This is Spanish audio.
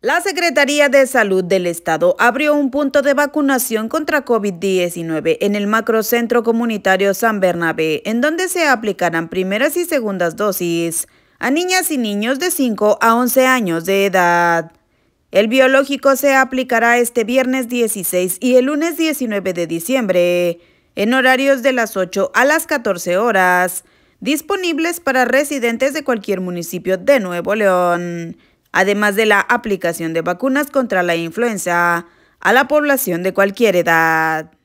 La Secretaría de Salud del Estado abrió un punto de vacunación contra COVID-19 en el macrocentro comunitario San Bernabé, en donde se aplicarán primeras y segundas dosis a niñas y niños de 5 a 11 años de edad. El biológico se aplicará este viernes 16 y el lunes 19 de diciembre, en horarios de las 8 a las 14 horas, disponibles para residentes de cualquier municipio de Nuevo León además de la aplicación de vacunas contra la influenza a la población de cualquier edad.